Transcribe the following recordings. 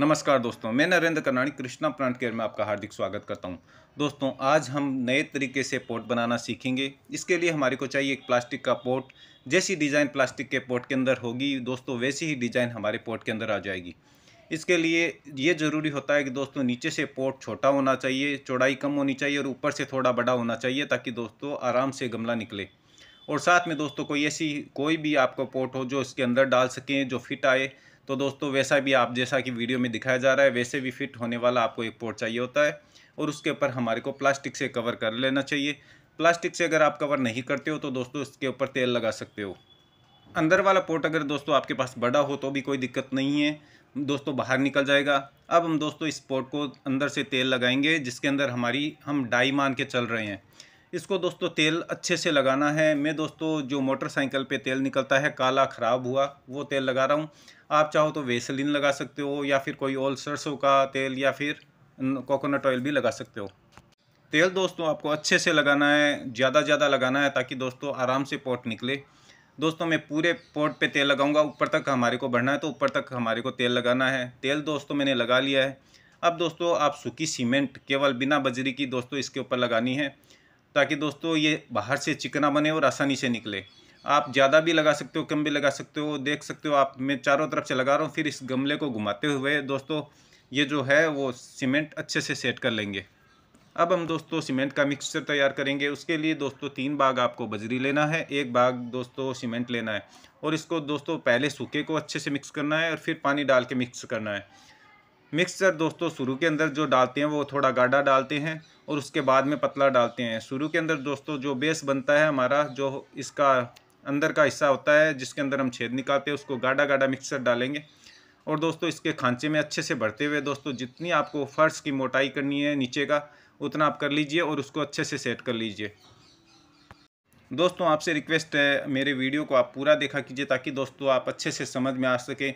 नमस्कार दोस्तों मैं नरेंद्र करनाणी कृष्णा प्लांट केयर में आपका हार्दिक स्वागत करता हूं। दोस्तों आज हम नए तरीके से पोर्ट बनाना सीखेंगे इसके लिए हमारे को चाहिए एक प्लास्टिक का पोर्ट जैसी डिज़ाइन प्लास्टिक के पोर्ट के अंदर होगी दोस्तों वैसी ही डिज़ाइन हमारे पोर्ट के अंदर आ जाएगी इसके लिए ये ज़रूरी होता है कि दोस्तों नीचे से पोर्ट छोटा होना चाहिए चौड़ाई कम होनी चाहिए और ऊपर से थोड़ा बड़ा होना चाहिए ताकि दोस्तों आराम से गमला निकले और साथ में दोस्तों कोई ऐसी कोई भी आपको पोर्ट हो जो इसके अंदर डाल सकें जो फिट आए तो दोस्तों वैसा भी आप जैसा कि वीडियो में दिखाया जा रहा है वैसे भी फिट होने वाला आपको एक पोर्ट चाहिए होता है और उसके ऊपर हमारे को प्लास्टिक से कवर कर लेना चाहिए प्लास्टिक से अगर आप कवर नहीं करते हो तो दोस्तों इसके ऊपर तेल लगा सकते हो अंदर वाला पोर्ट अगर दोस्तों आपके पास बड़ा हो तो भी कोई दिक्कत नहीं है दोस्तों बाहर निकल जाएगा अब हम दोस्तों इस पोर्ट को अंदर से तेल लगाएंगे जिसके अंदर हमारी हम डाई मान के चल रहे हैं इसको दोस्तों तेल अच्छे से लगाना है मैं दोस्तों जो मोटरसाइकिल पे तेल निकलता है काला ख़राब हुआ वो तेल लगा रहा हूँ आप चाहो तो वेसलिन लगा सकते हो या फिर कोई ओल सरसों का तेल या फिर कोकोनट ऑयल भी लगा सकते हो तेल दोस्तों आपको अच्छे से लगाना है ज़्यादा ज़्यादा लगाना है ताकि दोस्तों आराम से पोट निकले दोस्तों मैं पूरे पोट पे तेल लगाऊंगा ऊपर तक हमारे को बढ़ना है तो ऊपर तक हमारे को तेल लगाना है तेल दोस्तों मैंने लगा लिया है अब दोस्तों आप सूखी सीमेंट केवल बिना बजरी की दोस्तों इसके ऊपर लगानी है ताकि दोस्तों ये बाहर से चिकना बने और आसानी से निकले आप ज़्यादा भी लगा सकते हो कम भी लगा सकते हो देख सकते हो आप मैं चारों तरफ से लगा रहा हूँ फिर इस गमले को घुमाते हुए दोस्तों ये जो है वो सीमेंट अच्छे से सेट कर लेंगे अब हम दोस्तों सीमेंट का मिक्सचर तैयार करेंगे उसके लिए दोस्तों तीन बाग आपको बजरी लेना है एक बाग दोस्तों सीमेंट लेना है और इसको दोस्तों पहले सूखे को अच्छे से मिक्स करना है और फिर पानी डाल के मिक्स करना है मिक्सचर दोस्तों शुरू के अंदर जो डालते हैं वो थोड़ा गाढ़ा डालते हैं और उसके बाद में पतला डालते हैं शुरू के अंदर दोस्तों जो बेस बनता है हमारा जो इसका अंदर का हिस्सा होता है जिसके अंदर हम छेद निकालते हैं उसको गाढ़ा गाढ़ा मिक्सर डालेंगे और दोस्तों इसके खांचे में अच्छे से भरते हुए दोस्तों जितनी आपको फर्श की मोटाई करनी है नीचे का उतना आप कर लीजिए और उसको अच्छे से सेट कर लीजिए दोस्तों आपसे रिक्वेस्ट है मेरे वीडियो को आप पूरा देखा कीजिए ताकि दोस्तों आप अच्छे से समझ में आ सकें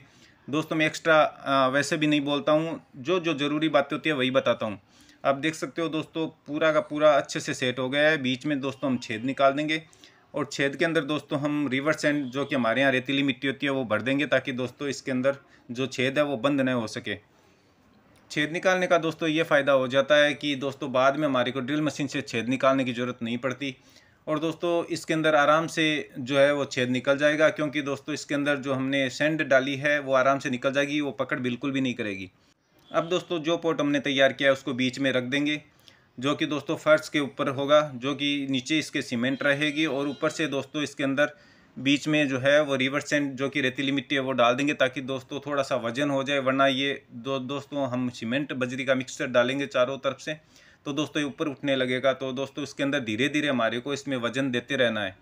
दोस्तों मैं एक्स्ट्रा वैसे भी नहीं बोलता हूँ जो जो ज़रूरी बातें होती है वही बताता हूँ आप देख सकते हो दोस्तों पूरा का पूरा अच्छे से सेट हो गया है बीच में दोस्तों हम छेद निकाल देंगे और छेद के अंदर दोस्तों हम रिवर एंड जो कि हमारे यहाँ रेतीली मिट्टी होती है वो भर देंगे ताकि दोस्तों इसके अंदर जो छेद है वो बंद न हो सके छेद निकालने का दोस्तों ये फ़ायदा हो जाता है कि दोस्तों बाद में हमारे को ड्रिल मशीन से छेद निकालने की ज़रूरत नहीं पड़ती और दोस्तों इसके अंदर आराम से जो है वो छेद निकल जाएगा क्योंकि दोस्तों इसके अंदर जो हमने सेंड डाली है वो आराम से निकल जाएगी वो पकड़ बिल्कुल भी नहीं करेगी अब दोस्तों जो पोर्ट हमने तैयार किया है उसको बीच में रख देंगे जो कि दोस्तों फर्श के ऊपर होगा जो कि नीचे इसके सीमेंट रहेगी और ऊपर से दोस्तों इसके अंदर बीच में जो है वो रिवर सेंड जो कि रेतीली मिट्टी है वो डाल देंगे ताकि दोस्तों थोड़ा सा वजन हो जाए वरना ये दो दोस्तों हम सीमेंट बजरी का मिक्सचर डालेंगे चारों तरफ से तो दोस्तों ये ऊपर उठने लगेगा तो दोस्तों इसके अंदर धीरे धीरे हमारे को इसमें वजन देते रहना है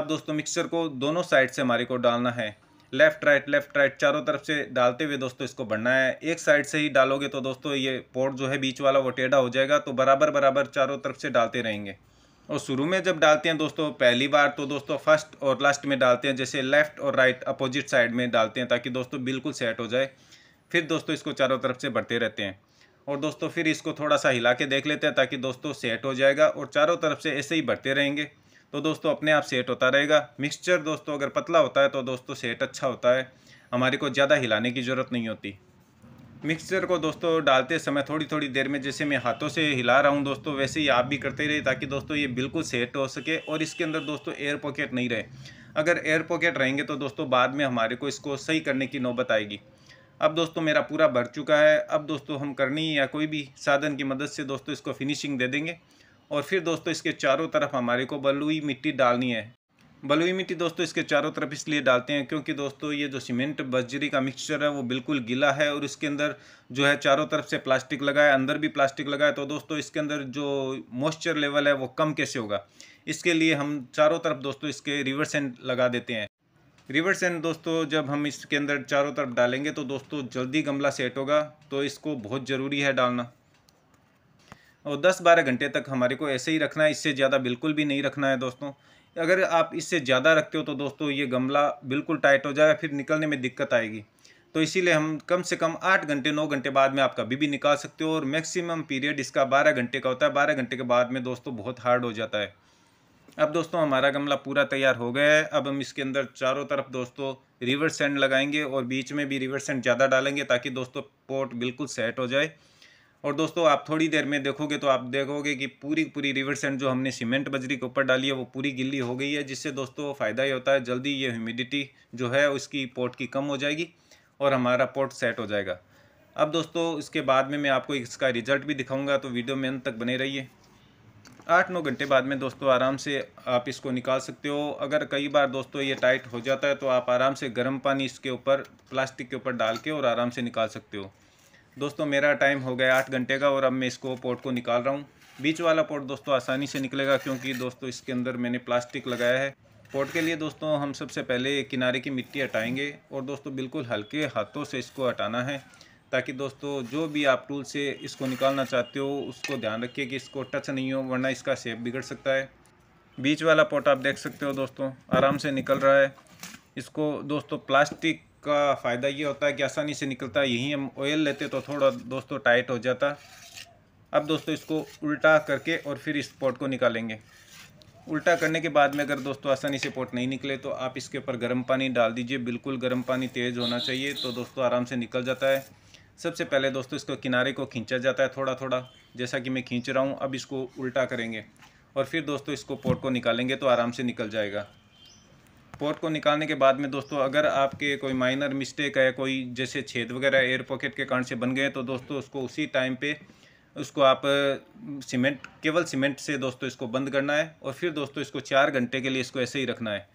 अब दोस्तों मिक्सचर को दोनों साइड से हमारे को डालना है लेफ्ट राइट लेफ्ट राइट चारों तरफ से डालते हुए दोस्तों इसको बढ़ना है एक साइड से ही डालोगे तो दोस्तों ये पोर्ट जो है बीच वाला वो टेढ़ा हो जाएगा तो बराबर बराबर चारों तरफ से डालते रहेंगे और शुरू में जब डालते हैं दोस्तों पहली बार तो दोस्तों फर्स्ट और लास्ट में डालते हैं जैसे लेफ्ट और राइट अपोजिट साइड में डालते हैं ताकि दोस्तों बिल्कुल सेट हो जाए फिर दोस्तों इसको चारों तरफ से बढ़ते रहते हैं और दोस्तों फिर इसको थोड़ा सा हिला के देख लेते हैं ताकि दोस्तों सेट हो जाएगा और चारों तरफ से ऐसे ही बढ़ते रहेंगे तो दोस्तों अपने आप सेट होता रहेगा मिक्सचर दोस्तों अगर पतला होता है तो दोस्तों सेट अच्छा होता है हमारे को ज़्यादा हिलाने की ज़रूरत नहीं होती मिक्सचर को दोस्तों डालते समय थोड़ी थोड़ी देर में जैसे मैं हाथों से हिला रहा हूँ दोस्तों वैसे ही आप भी करते रहे ताकि दोस्तों ये बिल्कुल सेट हो सके और इसके अंदर दोस्तों एयर पॉकेट नहीं रहे अगर एयर पॉकेट रहेंगे तो दोस्तों बाद में हमारे को इसको सही करने की नौबत आएगी अब दोस्तों मेरा पूरा भर चुका है अब दोस्तों हम करनी या कोई भी साधन की मदद से दोस्तों इसको फिनिशिंग दे देंगे और फिर दोस्तों इसके चारों तरफ हमारे को बलुई मिट्टी डालनी है बलुई मिट्टी दोस्तों इसके चारों तरफ इसलिए डालते हैं क्योंकि दोस्तों ये जो सीमेंट बजरी का मिक्सचर है वो बिल्कुल गीला है और इसके अंदर जो है चारों तरफ से प्लास्टिक लगा है अंदर भी प्लास्टिक लगा है तो दोस्तों इसके अंदर जो मॉइस्चर लेवल है वो कम कैसे होगा इसके लिए हम चारों तरफ दोस्तों इसके रिवर्स एंड लगा देते हैं रिवर्स एंड दोस्तों जब हम इसके अंदर चारों तरफ डालेंगे तो दोस्तों जल्दी गमला सेट होगा तो इसको बहुत ज़रूरी है डालना और 10-12 घंटे तक हमारे को ऐसे ही रखना है इससे ज़्यादा बिल्कुल भी नहीं रखना है दोस्तों अगर आप इससे ज़्यादा रखते हो तो दोस्तों ये गमला बिल्कुल टाइट हो जाएगा फिर निकलने में दिक्कत आएगी तो इसीलिए हम कम से कम आठ घंटे नौ घंटे बाद में आप कभी भी निकाल सकते हो और मैक्सिमम पीरियड इसका बारह घंटे का होता है बारह घंटे के बाद में दोस्तों बहुत हार्ड हो जाता है अब दोस्तों हमारा गमला पूरा तैयार हो गया है अब हम इसके अंदर चारों तरफ दोस्तों रिवर सेंड लगाएंगे और बीच में भी रिवर सेंड ज़्यादा डालेंगे ताकि दोस्तों पोट बिल्कुल सेट हो जाए और दोस्तों आप थोड़ी देर में देखोगे तो आप देखोगे कि पूरी पूरी रिवर सेंड जो हमने सीमेंट बजरी के ऊपर डाली है वो पूरी गिल्ली हो गई है जिससे दोस्तों फ़ायदा ही होता है जल्दी ये ह्यूमिडिटी जो है उसकी पोट की कम हो जाएगी और हमारा पोट सेट हो जाएगा अब दोस्तों इसके बाद में मैं आपको इसका रिजल्ट भी दिखाऊंगा तो वीडियो में अंत तक बने रहिए आठ नौ घंटे बाद में दोस्तों आराम से आप इसको निकाल सकते हो अगर कई बार दोस्तों ये टाइट हो जाता है तो आप आराम से गर्म पानी इसके ऊपर प्लास्टिक के ऊपर डाल के और आराम से निकाल सकते हो दोस्तों मेरा टाइम हो गया आठ घंटे का और अब मैं इसको पोर्ट को निकाल रहा हूँ बीच वाला पोर्ट दोस्तों आसानी से निकलेगा क्योंकि दोस्तों इसके अंदर मैंने प्लास्टिक लगाया है पोर्ट के लिए दोस्तों हम सबसे पहले किनारे की मिट्टी हटाएंगे और दोस्तों बिल्कुल हल्के हाथों से इसको हटाना है ताकि दोस्तों जो भी आप टूल से इसको निकालना चाहते हो उसको ध्यान रखिए कि इसको टच नहीं हो वरना इसका शेप बिगड़ सकता है बीच वाला पॉट आप देख सकते हो दोस्तों आराम से निकल रहा है इसको दोस्तों प्लास्टिक का फ़ायदा ये होता है कि आसानी से निकलता है यहीं हम ऑयल लेते तो थोड़ा दोस्तों टाइट हो जाता अब दोस्तों इसको उल्टा करके और फिर इस पॉट को निकालेंगे उल्टा करने के बाद में अगर दोस्तों आसानी से पोट नहीं निकले तो आप इसके ऊपर गर्म पानी डाल दीजिए बिल्कुल गर्म पानी तेज़ होना चाहिए तो दोस्तों आराम से निकल जाता है सबसे पहले दोस्तों इसको किनारे को खींचा जाता है थोड़ा थोड़ा जैसा कि मैं खींच रहा हूँ अब इसको उल्टा करेंगे और फिर दोस्तों इसको पोर्ट को निकालेंगे तो आराम से निकल जाएगा पोर्ट को निकालने के बाद में दोस्तों अगर आपके कोई माइनर मिस्टेक है कोई जैसे छेद वगैरह एयर पॉकेट के कारण से बन गए तो दोस्तों उसको उसी टाइम पे उसको आप सीमेंट केवल सीमेंट से दोस्तों इसको बंद करना है और फिर दोस्तों इसको चार घंटे के लिए इसको ऐसे ही रखना है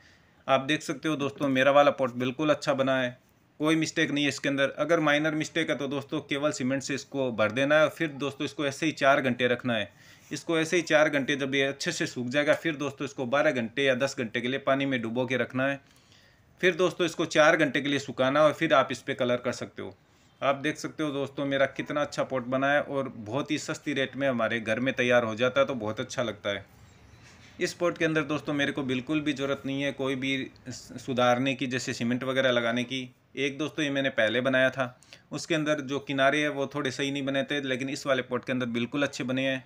आप देख सकते हो दोस्तों मेरा वाला पोर्ट बिल्कुल अच्छा बना है कोई मिस्टेक नहीं है इसके अंदर अगर माइनर मिस्टेक है तो दोस्तों केवल सीमेंट से इसको भर देना है फिर दोस्तों इसको ऐसे ही चार घंटे रखना है इसको ऐसे ही चार घंटे जब ये अच्छे से सूख जाएगा फिर दोस्तों इसको बारह घंटे या दस घंटे के लिए पानी में डुबो के रखना है फिर दोस्तों इसको चार घंटे के लिए सुखाना और फिर आप इस पर कलर कर सकते हो आप देख सकते हो दोस्तों मेरा कितना अच्छा पॉट बना है और बहुत ही सस्ती रेट में हमारे घर में तैयार हो जाता है तो बहुत अच्छा लगता है इस पॉट के अंदर दोस्तों मेरे को बिल्कुल भी ज़रूरत नहीं है कोई भी सुधारने की जैसे सीमेंट वगैरह लगाने की एक दोस्तों तो ये मैंने पहले बनाया था उसके अंदर जो किनारे हैं वो थोड़े सही नहीं बने थे लेकिन इस वाले पॉट के अंदर बिल्कुल अच्छे बने हैं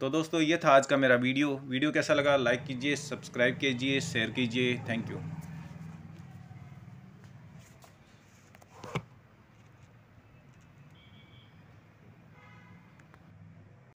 तो दोस्तों ये था आज का मेरा वीडियो वीडियो कैसा लगा लाइक कीजिए सब्सक्राइब कीजिए शेयर कीजिए थैंक यू